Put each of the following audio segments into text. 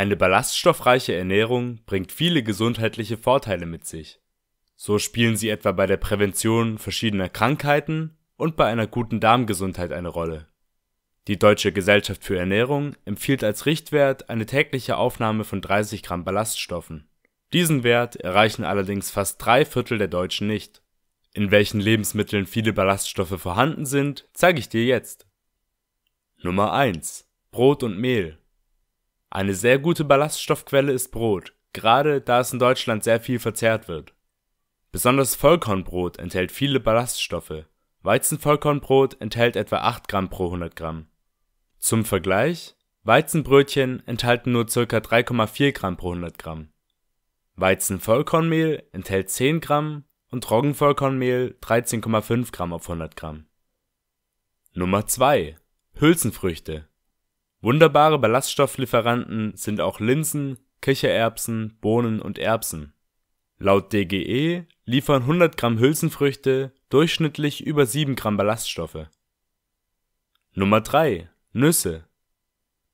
Eine ballaststoffreiche Ernährung bringt viele gesundheitliche Vorteile mit sich. So spielen sie etwa bei der Prävention verschiedener Krankheiten und bei einer guten Darmgesundheit eine Rolle. Die Deutsche Gesellschaft für Ernährung empfiehlt als Richtwert eine tägliche Aufnahme von 30 Gramm Ballaststoffen. Diesen Wert erreichen allerdings fast drei Viertel der Deutschen nicht. In welchen Lebensmitteln viele Ballaststoffe vorhanden sind, zeige ich dir jetzt. Nummer 1 Brot und Mehl eine sehr gute Ballaststoffquelle ist Brot, gerade da es in Deutschland sehr viel verzehrt wird. Besonders Vollkornbrot enthält viele Ballaststoffe, Weizenvollkornbrot enthält etwa 8 Gramm pro 100 Gramm. Zum Vergleich: Weizenbrötchen enthalten nur ca. 3,4 Gramm pro 100 Gramm. Weizenvollkornmehl enthält 10 Gramm und Roggenvollkornmehl 13,5 Gramm auf 100 Gramm. Nummer 2. Hülsenfrüchte Wunderbare Ballaststofflieferanten sind auch Linsen, Kichererbsen, Bohnen und Erbsen. Laut DGE liefern 100 Gramm Hülsenfrüchte durchschnittlich über 7 Gramm Ballaststoffe. Nummer 3: Nüsse.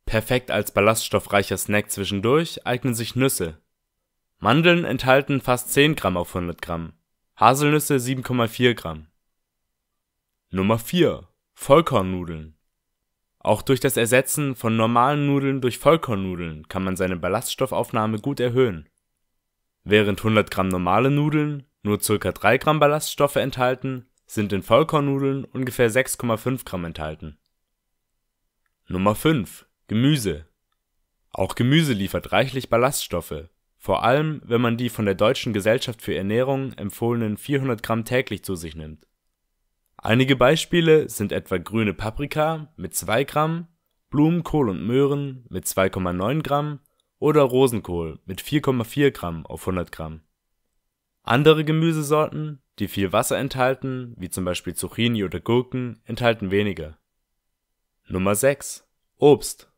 Perfekt als ballaststoffreicher Snack zwischendurch eignen sich Nüsse. Mandeln enthalten fast 10 Gramm auf 100 Gramm, Haselnüsse 7,4 Gramm. Nummer 4: Vollkornnudeln auch durch das Ersetzen von normalen Nudeln durch Vollkornnudeln kann man seine Ballaststoffaufnahme gut erhöhen. Während 100 Gramm normale Nudeln nur ca. 3 Gramm Ballaststoffe enthalten, sind in Vollkornnudeln ungefähr 6,5 Gramm enthalten. Nummer 5: Gemüse Auch Gemüse liefert reichlich Ballaststoffe, vor allem wenn man die von der Deutschen Gesellschaft für Ernährung empfohlenen 400 Gramm täglich zu sich nimmt Einige Beispiele sind etwa grüne Paprika mit 2 Gramm, Blumenkohl und Möhren mit 2,9 Gramm oder Rosenkohl mit 4,4 Gramm auf 100 Gramm. Andere Gemüsesorten, die viel Wasser enthalten, wie zum Beispiel Zucchini oder Gurken, enthalten weniger. Nummer 6: Obst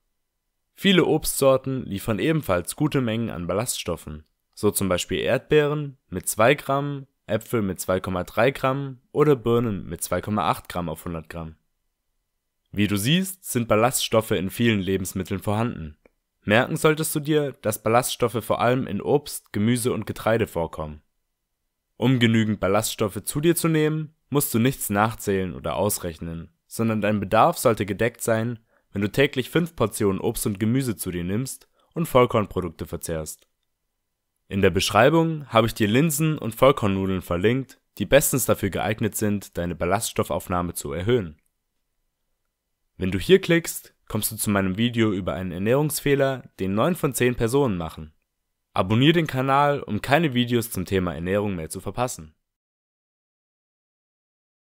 Viele Obstsorten liefern ebenfalls gute Mengen an Ballaststoffen, so zum Beispiel Erdbeeren mit 2 Gramm Äpfel mit 2,3 Gramm oder Birnen mit 2,8 Gramm auf 100 Gramm. Wie du siehst, sind Ballaststoffe in vielen Lebensmitteln vorhanden. Merken solltest du dir, dass Ballaststoffe vor allem in Obst, Gemüse und Getreide vorkommen. Um genügend Ballaststoffe zu dir zu nehmen, musst du nichts nachzählen oder ausrechnen, sondern dein Bedarf sollte gedeckt sein, wenn du täglich fünf Portionen Obst und Gemüse zu dir nimmst und Vollkornprodukte verzehrst. In der Beschreibung habe ich dir Linsen und Vollkornnudeln verlinkt, die bestens dafür geeignet sind, deine Ballaststoffaufnahme zu erhöhen. Wenn du hier klickst, kommst du zu meinem Video über einen Ernährungsfehler, den 9 von 10 Personen machen. Abonnier den Kanal, um keine Videos zum Thema Ernährung mehr zu verpassen.